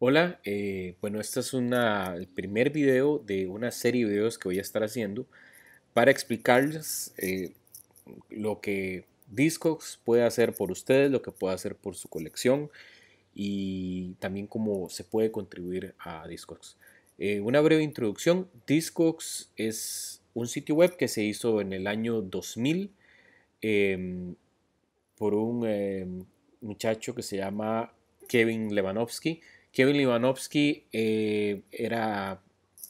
Hola, eh, bueno, este es el primer video de una serie de videos que voy a estar haciendo para explicarles eh, lo que Discogs puede hacer por ustedes, lo que puede hacer por su colección y también cómo se puede contribuir a Discogs. Eh, una breve introducción, Discogs es un sitio web que se hizo en el año 2000 em, por un em, muchacho que se llama Kevin Levanovsky, Kevin Ivanovsky eh, era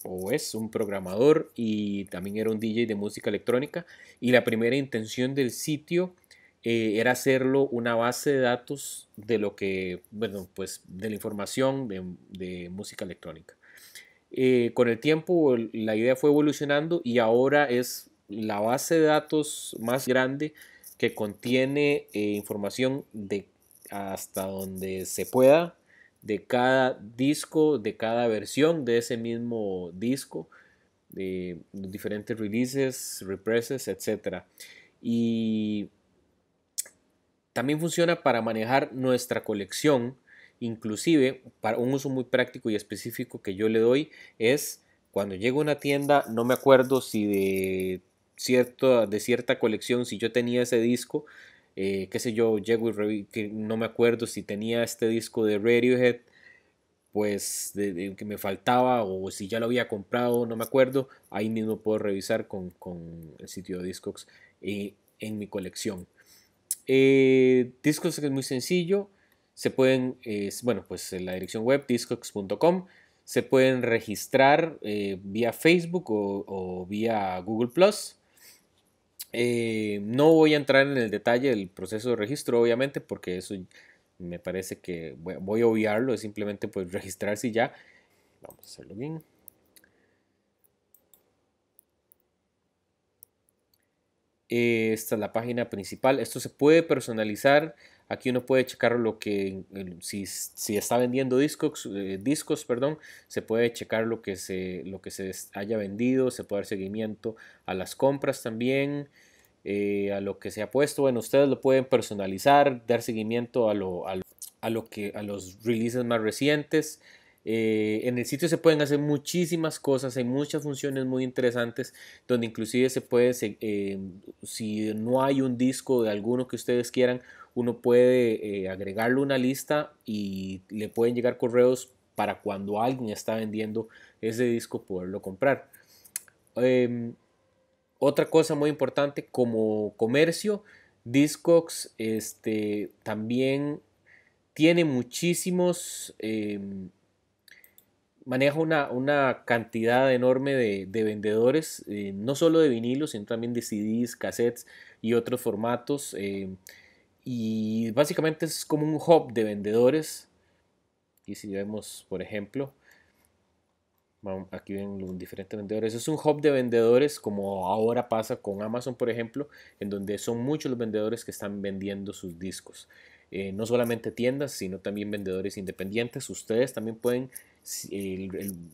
o es un programador y también era un DJ de música electrónica y la primera intención del sitio eh, era hacerlo una base de datos de lo que, bueno, pues de la información de, música electrónica. Eh, con el tiempo la idea fue evolucionando y ahora es la base de datos más grande que contiene información de hasta donde se pueda de cada disco, de cada versión de ese mismo disco, de los diferentes releases, represses, etc. Y también funciona para manejar nuestra colección, inclusive para un uso muy práctico y específico que yo le doy es cuando llego a una tienda, no me acuerdo si de, cierto, de cierta colección, si yo tenía ese disco, eh, qué sé yo, llego y no me acuerdo si tenía este disco de Radiohead, pues de, que me faltaba o si ya lo había comprado, no me acuerdo, ahí mismo puedo revisar con, el sitio de Discogs eh, en mi colección. discos eh, Discogs es muy sencillo, se pueden, bueno, pues en la dirección web discogs.com, se pueden registrar vía Facebook o, o vía Google Plus eh, no voy a entrar en el detalle del proceso de registro, obviamente, porque eso me parece que voy a obviarlo, es simplemente pues registrarse y ya. Vamos a hacerlo bien. Eh, esta es la página principal. Esto se puede personalizar. Aquí uno puede checar lo que, si, está vendiendo discos, eh, discos perdón, se puede checar lo que, se, lo que se haya vendido, se puede dar seguimiento a las compras también, eh, a lo que se ha puesto. Bueno, ustedes lo pueden personalizar, dar seguimiento a, a, lo, a, lo que, a los releases más recientes. Eh, en el sitio se pueden hacer muchísimas cosas, hay muchas funciones muy interesantes donde inclusive se puede, eh, si no hay un disco de alguno que ustedes quieran, uno puede eh, agregarle una lista y le pueden llegar correos para cuando alguien está vendiendo ese disco poderlo comprar. Em, otra cosa muy importante como comercio, Discogs este, también tiene muchísimos em, maneja una, una cantidad enorme de, vendedores, eh, no solo de vinilos, sino también de CDs, cassettes y otros formatos. Eh, y básicamente es como un hub de vendedores. Y si vemos, por ejemplo, aquí ven los diferentes vendedores. Es un hub de vendedores como ahora pasa con Amazon, por ejemplo, en donde son muchos los vendedores que están vendiendo sus discos. Eh, no solamente tiendas, sino también vendedores independientes. Ustedes también pueden en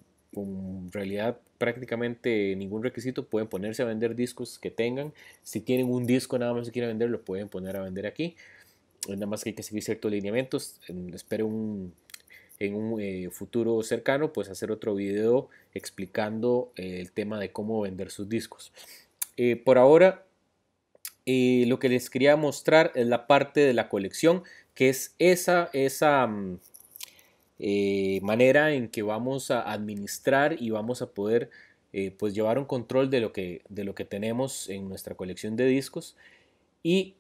realidad prácticamente ningún requisito, pueden ponerse a vender discos que tengan. Si tienen un disco nada más que quieren vender, lo pueden poner a vender aquí. Nada más que hay que seguir ciertos lineamientos. Espero en un eh, futuro cercano, pues hacer otro video explicando eh, el tema de cómo vender sus discos. Eh, por ahora, lo que les quería mostrar es la parte de la colección, que es esa, esa... Mm, eh, manera en que vamos a administrar y vamos a poder eh, pues llevar un control de lo, que, de lo que tenemos en nuestra colección de discos. Y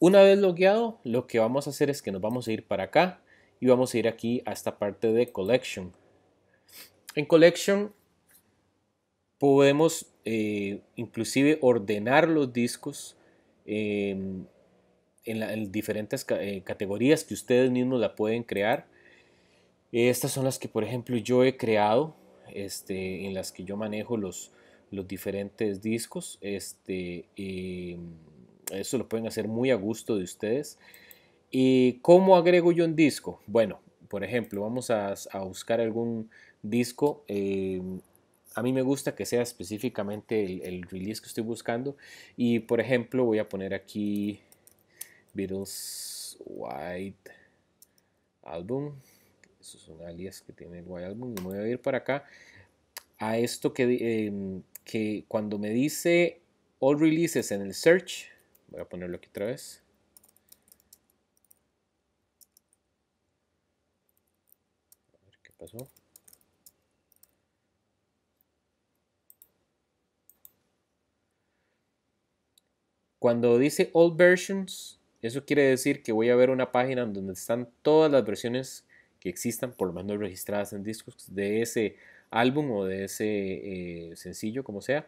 una vez logueado, lo que vamos a hacer es que nos vamos a ir para acá y vamos a ir aquí a esta parte de Collection. En Collection podemos eh, inclusive ordenar los discos em, en, diferentes categorías que ustedes mismos la pueden crear. Estas son las que, por ejemplo, yo he creado, este, en las que yo manejo los, diferentes discos. Este, eso lo pueden hacer muy a gusto de ustedes. ¿Y cómo agrego yo un disco? Bueno, por ejemplo, vamos a, buscar algún disco. Eh, a mí me gusta que sea específicamente el, el, release que estoy buscando. Y por ejemplo, voy a poner aquí Beatles White Album esos son alias que tiene el Guayalbum. Y me voy a ir para acá a esto que, em, que cuando me dice all releases en el search, voy a ponerlo aquí otra vez. A ver qué pasó. Cuando dice all versions, eso quiere decir que voy a ver una página donde están todas las versiones existan, por lo menos registradas en discos de ese álbum o de ese eh, sencillo, como sea.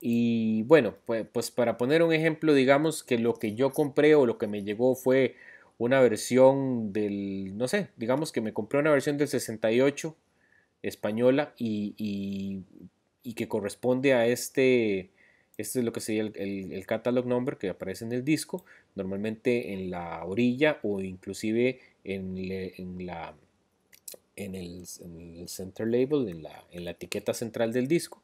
Y bueno, pues, pues, para poner un ejemplo, digamos que lo que yo compré o lo que me llegó fue una versión del, no sé, digamos que me compré una versión del 68 española y, y, que corresponde a este, este es lo que sería el, el, catalog number que aparece en el disco, normalmente en la orilla o inclusive en, la, en el, center label, en la, en la etiqueta central del disco.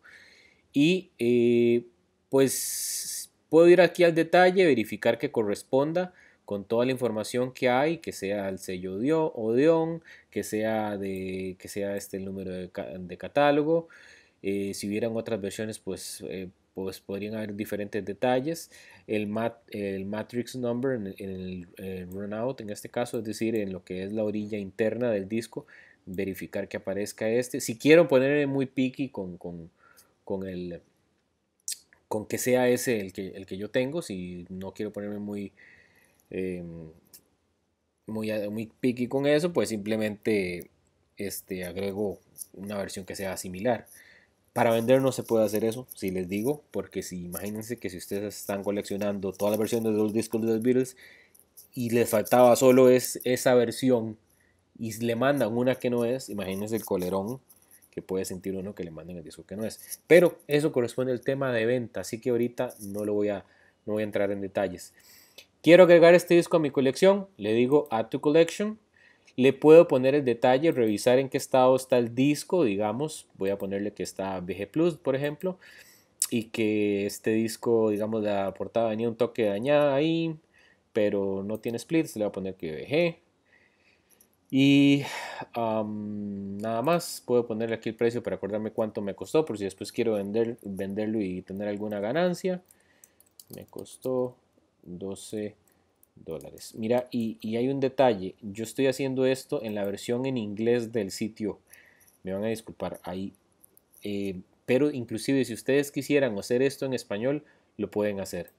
Y eh, pues puedo ir aquí al detalle, verificar que corresponda con toda la información que hay, que sea el sello Odeon, que sea, de, que sea este el número de, catálogo. Eh, si hubieran otras versiones, pues eh, pues podrían haber diferentes detalles. El, el matrix number en, el, eh, runout, en este caso, es decir, en lo que es la orilla interna del disco, verificar que aparezca este. Si quiero ponerme muy picky con, con, con el con que sea ese el que, el que yo tengo, si no quiero ponerme muy, em, muy, muy picky con eso, pues simplemente este, agrego una versión que sea similar. Para vender no se puede hacer eso, si les digo, porque si imagínense que si ustedes están coleccionando todas las versiones de los discos de los Beatles y les faltaba solo es, esa versión y le mandan una que no es, imagínense el colerón que puede sentir uno que le manden el disco que no es. Pero eso corresponde al tema de venta, así que ahorita no lo voy a, no voy a entrar en detalles. Quiero agregar este disco a mi colección, le digo Add to Collection le puedo poner el detalle, revisar en qué estado está el disco, digamos. Voy a ponerle que está VG Plus, por ejemplo. Y que este disco, digamos, la portada venía un toque dañada ahí, pero no tiene splits. Le voy a poner que VG. Y nada más, puedo ponerle aquí el precio para acordarme cuánto me costó, por si después quiero vender, venderlo y tener alguna ganancia. Me costó 12 Mira, y, hay un detalle, yo estoy haciendo esto en la versión en inglés del sitio, me van a disculpar ahí, eh, pero inclusive si ustedes quisieran hacer esto en español, lo pueden hacer.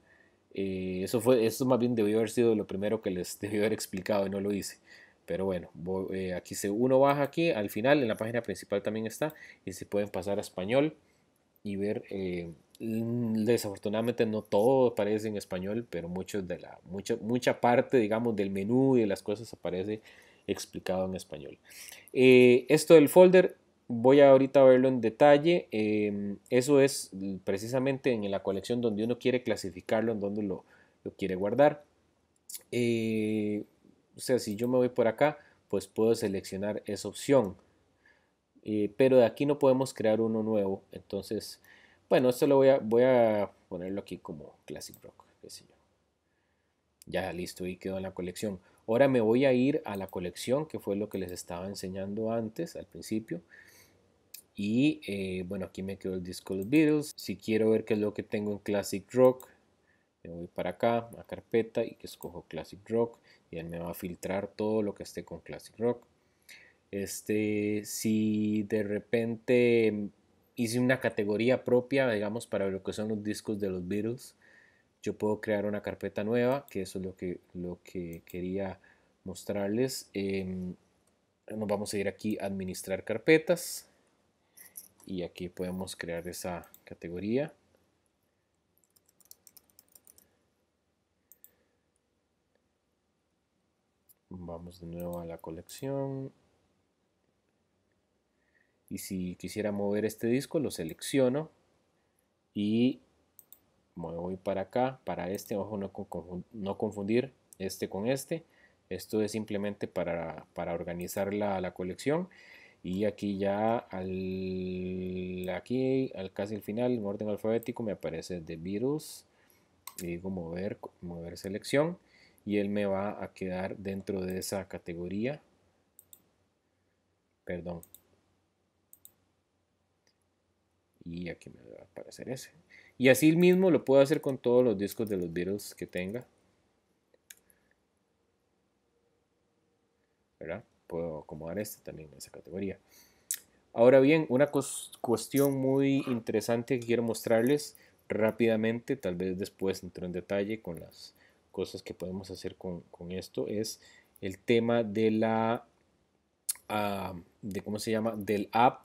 Eh, eso fue, eso más bien debió haber sido lo primero que les debió haber explicado y no lo hice. Pero bueno, eh, aquí se, uno baja aquí, al final en la página principal también está y se pueden pasar a español y ver, eh, mm, desafortunadamente no todo aparece en español, pero mucho de la, mucha, mucha parte, digamos, del menú y de las cosas aparece explicado en español. Eh, esto del folder voy a ahorita a verlo en detalle. Em, eso es mm, precisamente en la colección donde uno quiere clasificarlo, en donde lo, lo quiere guardar. Eh, o sea, si yo me voy por acá, pues puedo seleccionar esa opción. Eh, pero de aquí no podemos crear uno nuevo. Entonces, bueno, esto lo voy a, voy a ponerlo aquí como Classic Rock, Ya listo y quedó en la colección. Ahora me voy a ir a la colección, que fue lo que les estaba enseñando antes, al principio. Y eh, bueno, aquí me quedó el disco de los Beatles. Si quiero ver qué es lo que tengo en Classic Rock, me voy para acá, a carpeta y que escojo Classic Rock. Y él me va a filtrar todo lo que esté con Classic Rock. Este, si de repente hice una categoría propia, digamos, para lo que son los discos de los Beatles, yo puedo crear una carpeta nueva, que eso es lo que, lo que quería mostrarles. Em, nos vamos a ir aquí a administrar carpetas y aquí podemos crear esa categoría. Vamos de nuevo a la colección y si quisiera mover este disco lo selecciono y me voy para acá, para este, ojo no, confundir este con este, esto es simplemente para, para organizar la, colección y aquí ya al, aquí al casi el final en orden alfabético me aparece The virus y digo mover, mover selección y él me va a quedar dentro de esa categoría perdón, y aquí me va a aparecer ese. Y así mismo lo puedo hacer con todos los discos de los Beatles que tenga. Puedo acomodar este también en esa categoría. Ahora bien, una cuestión muy interesante que quiero mostrarles rápidamente, tal vez después entro en detalle con las cosas que podemos hacer con, esto, es el tema de la, ah, de cómo se llama, del app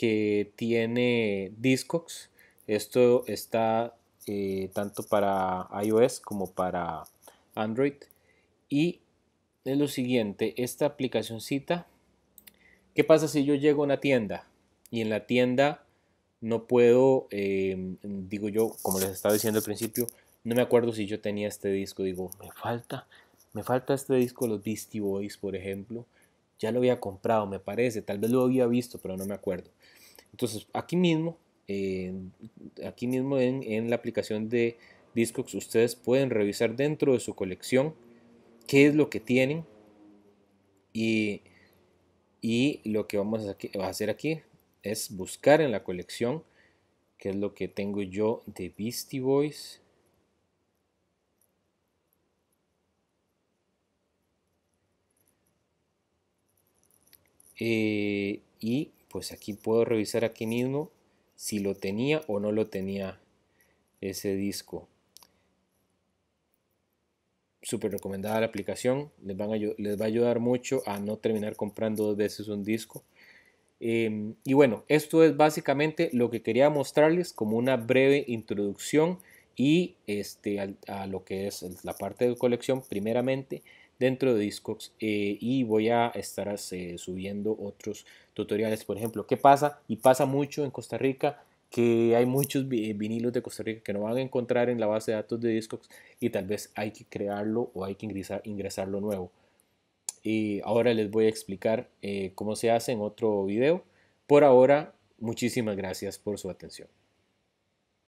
que tiene discos Esto está eh, tanto para iOS como para Android. Y es lo siguiente, esta cita ¿qué pasa si yo llego a una tienda y en la tienda no puedo, em, digo yo, como les estaba diciendo al principio, no me acuerdo si yo tenía este disco, digo, me falta, me falta este disco, los Beastie Boys, por ejemplo, ya lo había comprado, me parece, tal vez lo había visto, pero no me acuerdo. Entonces, aquí mismo, aquí mismo en, la aplicación de Discogs, ustedes pueden revisar dentro de su colección qué es lo que tienen y, y lo que vamos a, a hacer aquí es buscar en la colección qué es lo que tengo yo de Beastie Boys. Eh, y pues aquí puedo revisar aquí mismo si lo tenía o no lo tenía ese disco súper recomendada la aplicación les, va a ayudar mucho a no terminar comprando dos veces un disco em, y bueno, esto es básicamente lo que quería mostrarles como una breve introducción y este, a lo que es la parte de colección primeramente dentro de Discogs eh, y voy a estar eh, subiendo otros tutoriales. Por ejemplo, ¿qué pasa? Y pasa mucho en Costa Rica que hay muchos eh, vinilos de Costa Rica que no van a encontrar en la base de datos de Discogs y tal vez hay que crearlo o hay que ingresar, ingresarlo nuevo. Y ahora les voy a explicar cómo se hace en otro video. Por ahora, muchísimas gracias por su atención.